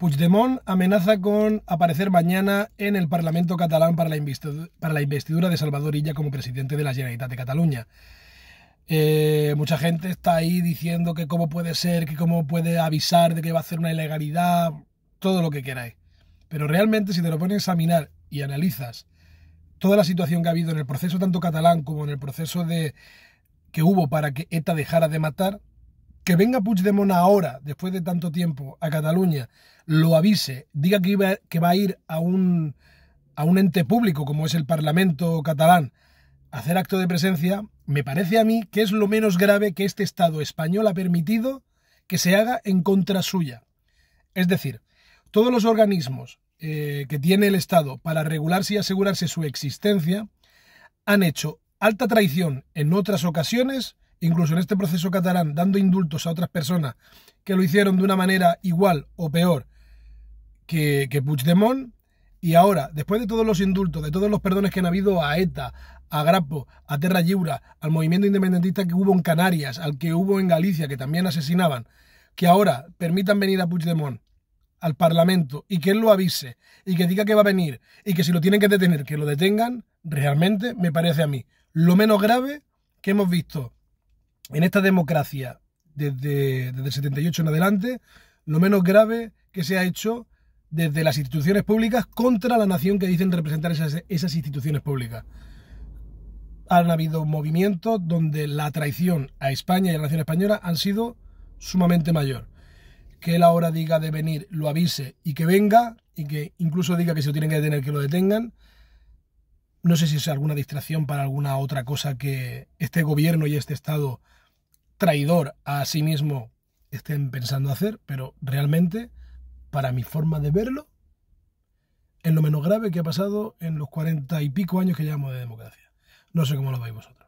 Puigdemont amenaza con aparecer mañana en el Parlamento catalán para la, investidura de Salvador Illa como presidente de la Generalitat de Cataluña. Eh, mucha gente está ahí diciendo que cómo puede ser, que cómo puede avisar de que va a hacer una ilegalidad, todo lo que queráis. Pero realmente si te lo pones a examinar y analizas toda la situación que ha habido en el proceso tanto catalán como en el proceso de, que hubo para que ETA dejara de matar, que venga Puigdemont ahora, después de tanto tiempo, a Cataluña, lo avise, diga que, que va a ir a un, a un ente público como es el Parlamento catalán, a hacer acto de presencia, me parece a mí que es lo menos grave que este Estado español ha permitido que se haga en contra suya. Es decir, todos los organismos eh, que tiene el Estado para regularse y asegurarse su existencia han hecho alta traición en otras ocasiones incluso en este proceso catalán, dando indultos a otras personas que lo hicieron de una manera igual o peor que, que Puigdemont. Y ahora, después de todos los indultos, de todos los perdones que han habido a ETA, a Grapo, a Terra Lliura, al movimiento independentista que hubo en Canarias, al que hubo en Galicia, que también asesinaban, que ahora permitan venir a Puigdemont al Parlamento y que él lo avise y que diga que va a venir y que si lo tienen que detener, que lo detengan, realmente me parece a mí lo menos grave que hemos visto en esta democracia, desde, el 78 en adelante, lo menos grave que se ha hecho desde las instituciones públicas contra la nación que dicen representar esas, instituciones públicas. Han habido movimientos donde la traición a España y a la nación española han sido sumamente mayor. Que él ahora diga de venir, lo avise y que venga, y que incluso diga que se lo tienen que detener, que lo detengan. No sé si es alguna distracción para alguna otra cosa que este gobierno y este Estado traidor a sí mismo estén pensando hacer, pero realmente, para mi forma de verlo, es lo menos grave que ha pasado en los cuarenta y pico años que llevamos de democracia. No sé cómo lo veis vosotros.